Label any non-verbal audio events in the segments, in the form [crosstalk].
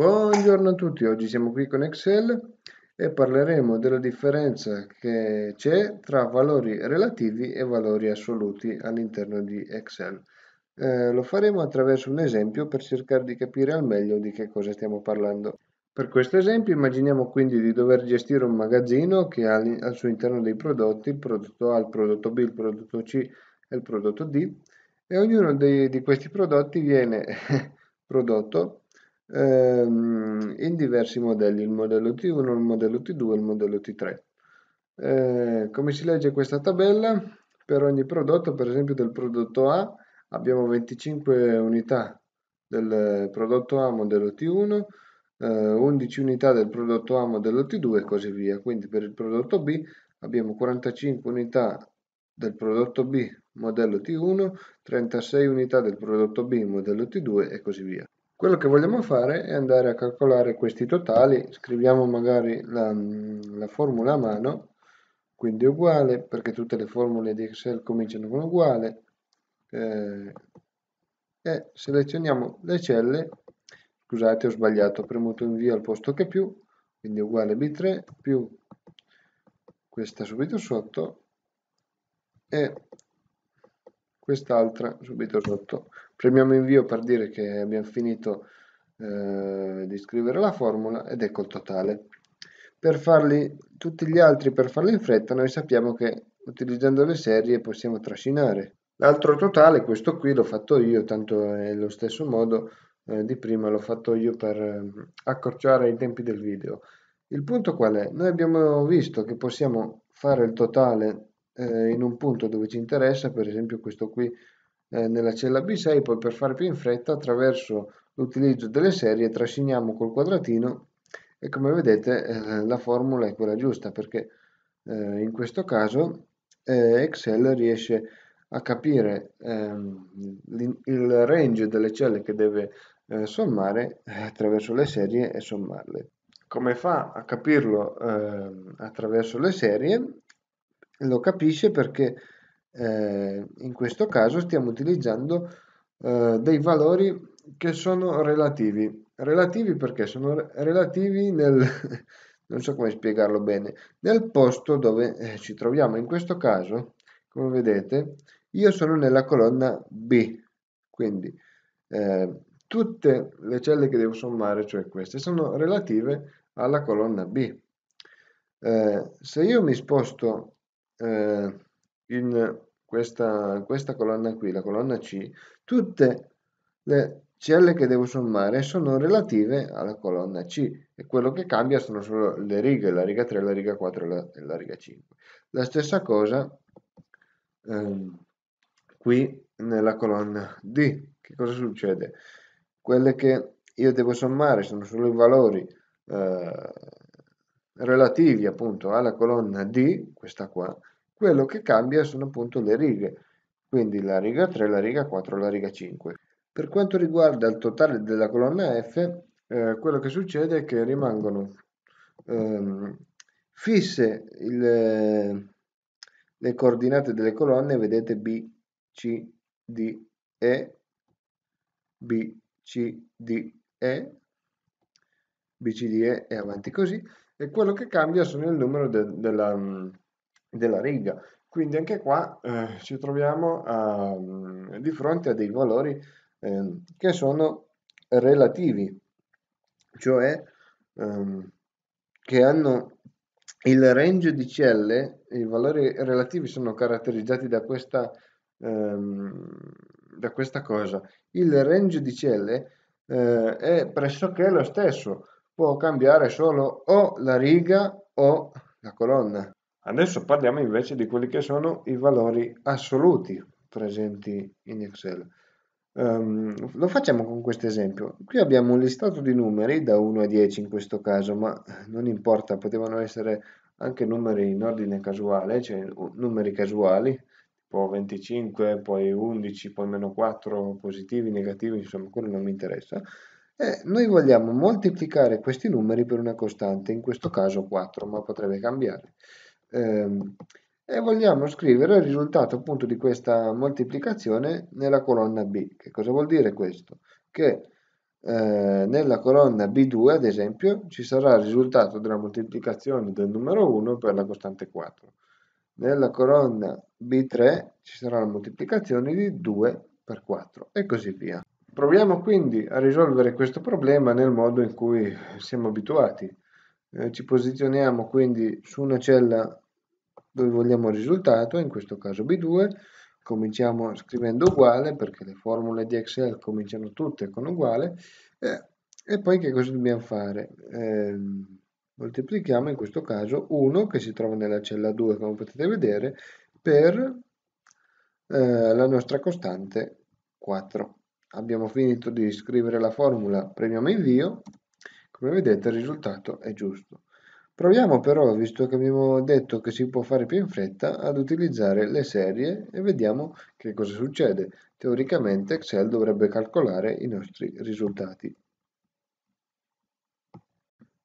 Buongiorno a tutti, oggi siamo qui con Excel e parleremo della differenza che c'è tra valori relativi e valori assoluti all'interno di Excel. Eh, lo faremo attraverso un esempio per cercare di capire al meglio di che cosa stiamo parlando. Per questo esempio immaginiamo quindi di dover gestire un magazzino che ha al suo interno dei prodotti, il prodotto A, il prodotto B, il prodotto C e il prodotto D e ognuno di, di questi prodotti viene [laughs] prodotto ehm, in diversi modelli, il modello T1, il modello T2 e il modello T3. Eh, come si legge questa tabella? Per ogni prodotto, per esempio del prodotto A, abbiamo 25 unità del prodotto A modello T1, eh, 11 unità del prodotto A modello T2 e così via. Quindi per il prodotto B abbiamo 45 unità del prodotto B modello T1, 36 unità del prodotto B modello T2 e così via. Quello che vogliamo fare è andare a calcolare questi totali, scriviamo magari la, la formula a mano, quindi uguale, perché tutte le formule di Excel cominciano con uguale, eh, e selezioniamo le celle, scusate ho sbagliato, ho premuto invio al posto che più, quindi uguale B3 più questa subito sotto e quest'altra subito sotto. Premiamo invio per dire che abbiamo finito eh, di scrivere la formula ed ecco il totale. Per farli tutti gli altri, per farli in fretta, noi sappiamo che utilizzando le serie possiamo trascinare. L'altro totale, questo qui l'ho fatto io, tanto è lo stesso modo eh, di prima, l'ho fatto io per eh, accorciare i tempi del video. Il punto qual è? Noi abbiamo visto che possiamo fare il totale eh, in un punto dove ci interessa, per esempio questo qui eh, nella cella B6, poi per fare più in fretta attraverso l'utilizzo delle serie trasciniamo col quadratino e come vedete eh, la formula è quella giusta perché eh, in questo caso eh, Excel riesce a capire ehm, il range delle celle che deve eh, sommare eh, attraverso le serie e sommarle. Come fa a capirlo ehm, attraverso le serie? Lo capisce perché eh, in questo caso stiamo utilizzando eh, dei valori che sono relativi. Relativi perché sono relativi nel, [laughs] non so come spiegarlo bene, nel posto dove eh, ci troviamo. In questo caso, come vedete, io sono nella colonna B, quindi eh, tutte le celle che devo sommare, cioè queste, sono relative alla colonna B. Eh, se io mi sposto eh, in questa, questa colonna qui, la colonna C, tutte le CL che devo sommare sono relative alla colonna C e quello che cambia sono solo le righe, la riga 3, la riga 4 e la, la riga 5. La stessa cosa ehm, qui nella colonna D. Che cosa succede? Quelle che io devo sommare sono solo i valori eh, relativi appunto alla colonna D, questa qua, quello che cambia sono appunto le righe, quindi la riga 3, la riga 4 la riga 5. Per quanto riguarda il totale della colonna F, eh, quello che succede è che rimangono ehm, fisse il, le coordinate delle colonne, vedete B, C, D, E, B, C, D, E, B, C, D, E e avanti così, e quello che cambia sono il numero de, della della riga. Quindi anche qua eh, ci troviamo a, mm, di fronte a dei valori eh, che sono relativi, cioè ehm, che hanno il range di CL, i valori relativi sono caratterizzati da questa, ehm, da questa cosa. Il range di CL eh, è pressoché lo stesso, può cambiare solo o la riga o la colonna. Adesso parliamo invece di quelli che sono i valori assoluti presenti in Excel. Um, lo facciamo con questo esempio. Qui abbiamo un listato di numeri da 1 a 10 in questo caso, ma non importa, potevano essere anche numeri in ordine casuale, cioè numeri casuali, tipo 25, poi 11, poi meno 4, positivi, negativi, insomma, quello non mi interessa. E noi vogliamo moltiplicare questi numeri per una costante, in questo caso 4, ma potrebbe cambiare. Ehm, e vogliamo scrivere il risultato appunto di questa moltiplicazione nella colonna B. Che cosa vuol dire questo? Che eh, nella colonna B2 ad esempio ci sarà il risultato della moltiplicazione del numero 1 per la costante 4. Nella colonna B3 ci sarà la moltiplicazione di 2 per 4 e così via. Proviamo quindi a risolvere questo problema nel modo in cui siamo abituati eh, ci posizioniamo quindi su una cella dove vogliamo il risultato, in questo caso B2, cominciamo scrivendo uguale perché le formule di Excel cominciano tutte con uguale eh, e poi che cosa dobbiamo fare? Eh, moltiplichiamo in questo caso 1 che si trova nella cella 2 come potete vedere per eh, la nostra costante 4. Abbiamo finito di scrivere la formula, premiamo invio come vedete il risultato è giusto. Proviamo però, visto che abbiamo detto che si può fare più in fretta, ad utilizzare le serie e vediamo che cosa succede. Teoricamente Excel dovrebbe calcolare i nostri risultati.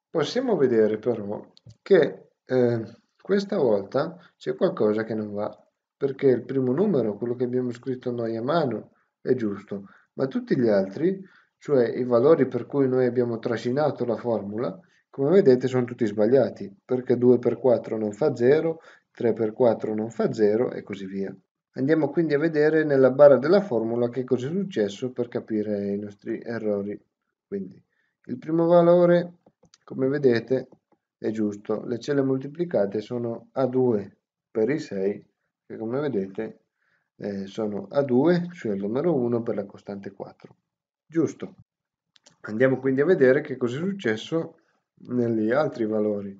Possiamo vedere però che eh, questa volta c'è qualcosa che non va, perché il primo numero, quello che abbiamo scritto noi a mano, è giusto, ma tutti gli altri cioè i valori per cui noi abbiamo trascinato la formula, come vedete sono tutti sbagliati, perché 2 per 4 non fa 0, 3 per 4 non fa 0 e così via. Andiamo quindi a vedere nella barra della formula che cosa è successo per capire i nostri errori. Quindi il primo valore, come vedete, è giusto. Le celle moltiplicate sono A2 per i 6, che come vedete eh, sono A2, cioè il numero 1 per la costante 4 giusto. Andiamo quindi a vedere che cosa è successo negli altri valori.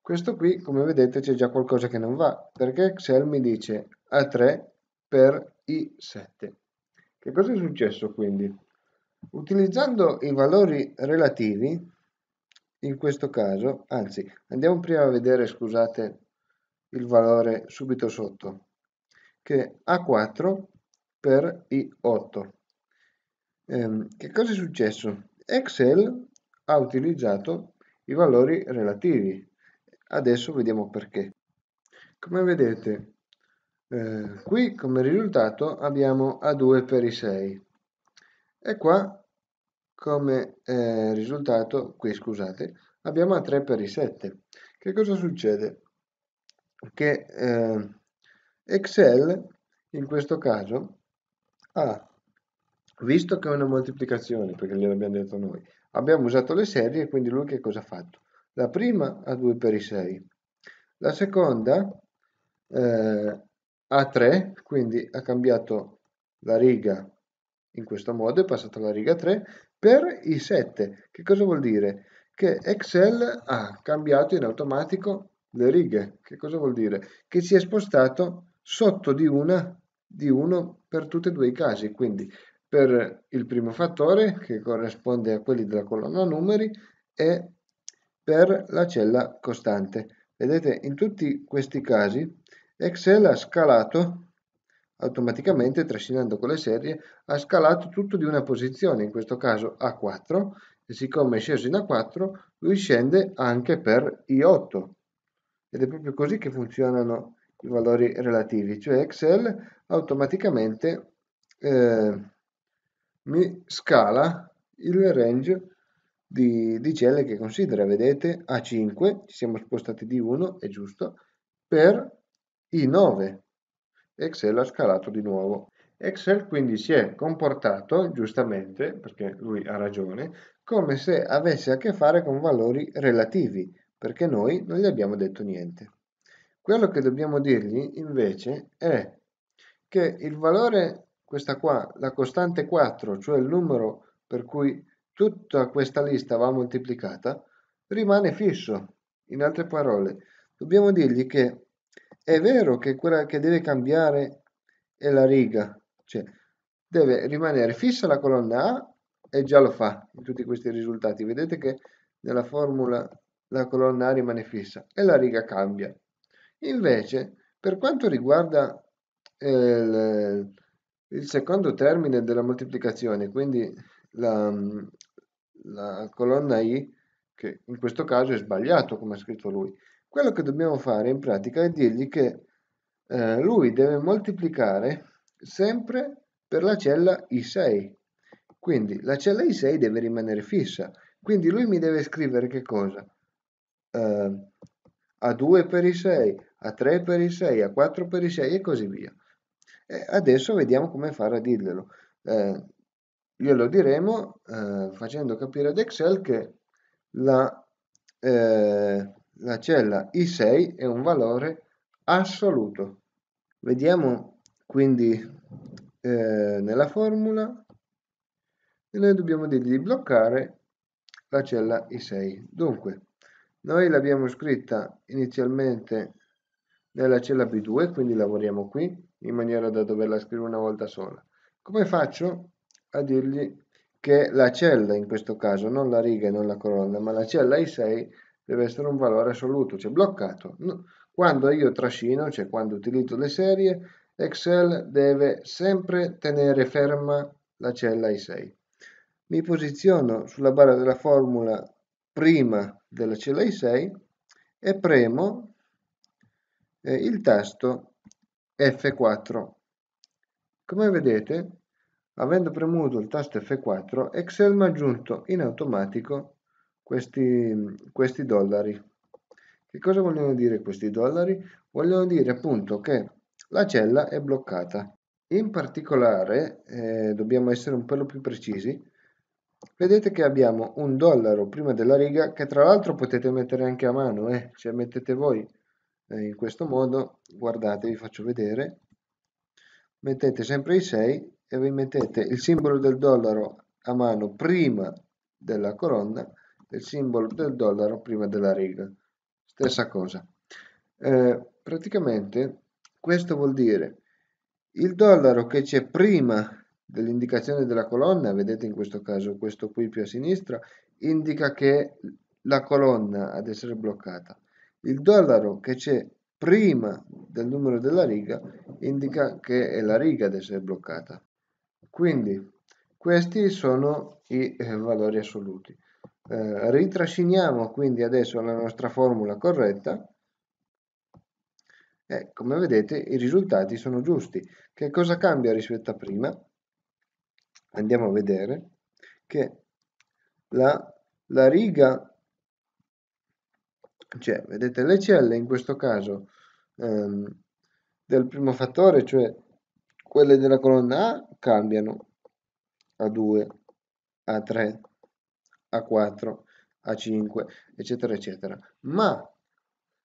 Questo qui, come vedete, c'è già qualcosa che non va, perché Excel mi dice A3 per I7. Che cosa è successo quindi? Utilizzando i valori relativi, in questo caso, anzi, andiamo prima a vedere, scusate, il valore subito sotto, che è A4 per I8 ehm, che cosa è successo? Excel ha utilizzato i valori relativi. Adesso vediamo perché. Come vedete, eh, qui come risultato abbiamo A2 per i 6 e qua come eh, risultato, qui scusate, abbiamo A3 per i 7. Che cosa succede? Che eh, Excel in questo caso ha visto che è una moltiplicazione, perché gliel'abbiamo detto noi, abbiamo usato le serie, quindi lui che cosa ha fatto? La prima ha 2 per i 6, la seconda eh, ha 3, quindi ha cambiato la riga in questo modo, è passata la riga 3, per i 7. Che cosa vuol dire? Che Excel ha cambiato in automatico le righe. Che cosa vuol dire? Che si è spostato sotto di una di 1 per tutti e due i casi. Quindi per il primo fattore che corrisponde a quelli della colonna numeri e per la cella costante. Vedete, in tutti questi casi Excel ha scalato automaticamente, trascinando con le serie, ha scalato tutto di una posizione, in questo caso A4, e siccome è sceso in A4, lui scende anche per I8. Ed è proprio così che funzionano i valori relativi, cioè Excel automaticamente eh, mi scala il range di, di celle che considera. Vedete a 5, ci siamo spostati di 1, è giusto, per i 9. Excel ha scalato di nuovo. Excel quindi si è comportato, giustamente, perché lui ha ragione, come se avesse a che fare con valori relativi, perché noi non gli abbiamo detto niente. Quello che dobbiamo dirgli invece è che il valore questa qua, la costante 4, cioè il numero per cui tutta questa lista va moltiplicata, rimane fisso. In altre parole, dobbiamo dirgli che è vero che quella che deve cambiare è la riga, cioè deve rimanere fissa la colonna A e già lo fa in tutti questi risultati. Vedete che nella formula la colonna A rimane fissa e la riga cambia. Invece, per quanto riguarda eh, il secondo termine della moltiplicazione, quindi la, mm, la colonna I, che in questo caso è sbagliato come ha scritto lui, quello che dobbiamo fare in pratica è dirgli che eh, lui deve moltiplicare sempre per la cella I6, quindi la cella I6 deve rimanere fissa, quindi lui mi deve scrivere che cosa? Eh, A2 per I6, A3 per I6, A4 per I6 e così via. Eh, adesso vediamo come fare a dirglielo. Eh, glielo diremo eh, facendo capire ad Excel che la, eh, la cella I6 è un valore assoluto. Vediamo quindi eh, nella formula e noi dobbiamo dirgli di bloccare la cella I6. Dunque, noi l'abbiamo scritta inizialmente nella cella B2, quindi lavoriamo qui, in maniera da doverla scrivere una volta sola. Come faccio a dirgli che la cella in questo caso, non la riga e non la colonna, ma la cella I6 deve essere un valore assoluto, cioè bloccato. Quando io trascino, cioè quando utilizzo le serie, Excel deve sempre tenere ferma la cella I6. Mi posiziono sulla barra della formula prima della cella I6 e premo eh, il tasto F4. Come vedete, avendo premuto il tasto F4, Excel mi ha aggiunto in automatico questi, questi dollari. Che cosa vogliono dire questi dollari? Vogliono dire appunto che la cella è bloccata. In particolare, eh, dobbiamo essere un po' più precisi, vedete che abbiamo un dollaro prima della riga che tra l'altro potete mettere anche a mano, eh, cioè mettete voi eh, in questo modo guardate vi faccio vedere mettete sempre i 6 e vi mettete il simbolo del dollaro a mano prima della colonna e il simbolo del dollaro prima della riga stessa cosa eh, praticamente questo vuol dire il dollaro che c'è prima dell'indicazione della colonna, vedete in questo caso questo qui più a sinistra, indica che è la colonna ad essere bloccata. Il dollaro che c'è prima del numero della riga indica che è la riga ad essere bloccata. Quindi questi sono i eh, valori assoluti. Eh, ritrasciniamo quindi adesso la nostra formula corretta e come vedete i risultati sono giusti. Che cosa cambia rispetto a prima? Andiamo a vedere che la, la riga cioè vedete le celle in questo caso ehm, del primo fattore, cioè quelle della colonna A cambiano a 2, a 3, a 4, a 5, eccetera, eccetera. Ma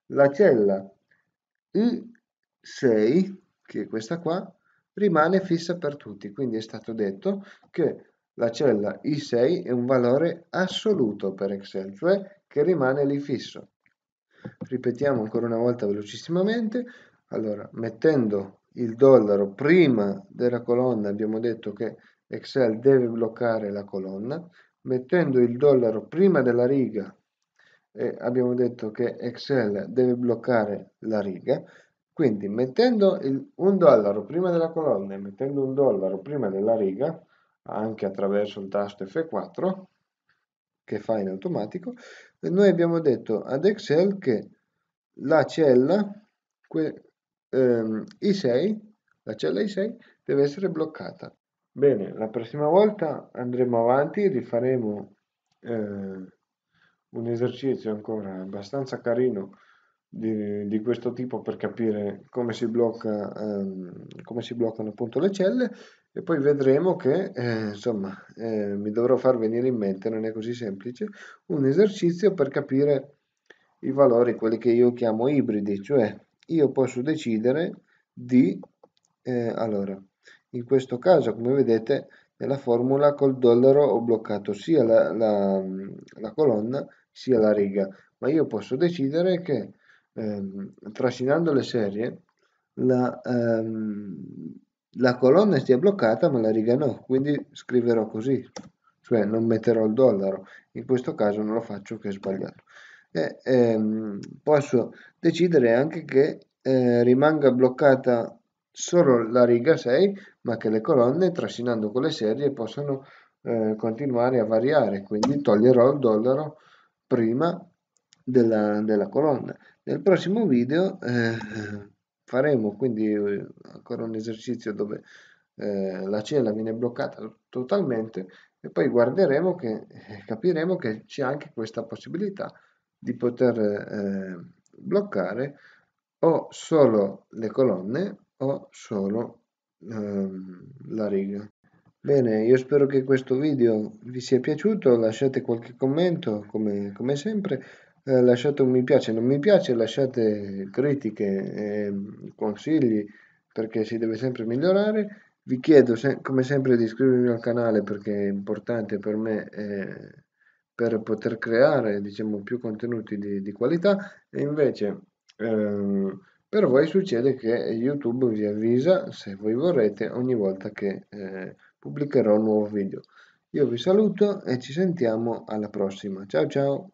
la cella I6, che è questa qua, rimane fissa per tutti, quindi è stato detto che la cella I6 è un valore assoluto per Excel, cioè che rimane lì fisso. Ripetiamo ancora una volta velocissimamente. Allora, mettendo il dollaro prima della colonna, abbiamo detto che Excel deve bloccare la colonna. Mettendo il dollaro prima della riga, eh, abbiamo detto che Excel deve bloccare la riga. Quindi mettendo il, un dollaro prima della colonna e mettendo un dollaro prima della riga, anche attraverso il tasto F4, che fa in automatico, noi abbiamo detto ad Excel che la cella ehm, I6, la cella I6 deve essere bloccata. Bene, la prossima volta andremo avanti, rifaremo eh, un esercizio ancora abbastanza carino di, di, questo tipo per capire come si, blocca, ehm, come si bloccano appunto le celle e poi vedremo che eh, insomma eh, mi dovrò far venire in mente, non è così semplice, un esercizio per capire i valori, quelli che io chiamo ibridi, cioè io posso decidere di, eh, allora, in questo caso come vedete nella formula col dollaro ho bloccato sia la, la, la colonna sia la riga, ma io posso decidere che ehm, trascinando le serie, la, ehm, la colonna stia bloccata ma la riga no, quindi scriverò così, cioè non metterò il dollaro, in questo caso non lo faccio che è sbagliato. E, ehm, posso decidere anche che eh, rimanga bloccata solo la riga 6, ma che le colonne trascinando con le serie possano eh, continuare a variare, quindi toglierò il dollaro prima della, della colonna. Nel prossimo video eh, faremo quindi eh, ancora un esercizio dove eh, la cella viene bloccata totalmente e poi guarderemo che eh, capiremo che c'è anche questa possibilità di poter eh, bloccare o solo le colonne o solo ehm, la riga. Bene, io spero che questo video vi sia piaciuto, lasciate qualche commento come, come sempre, eh, lasciate un mi piace, non mi piace, lasciate critiche, eh, consigli perché si deve sempre migliorare. Vi chiedo se, come sempre di iscrivervi al canale perché è importante per me eh, per poter creare diciamo, più contenuti di, di qualità e invece ehm, per voi succede che YouTube vi avvisa se voi vorrete ogni volta che eh, pubblicherò un nuovo video. Io vi saluto e ci sentiamo alla prossima. Ciao ciao!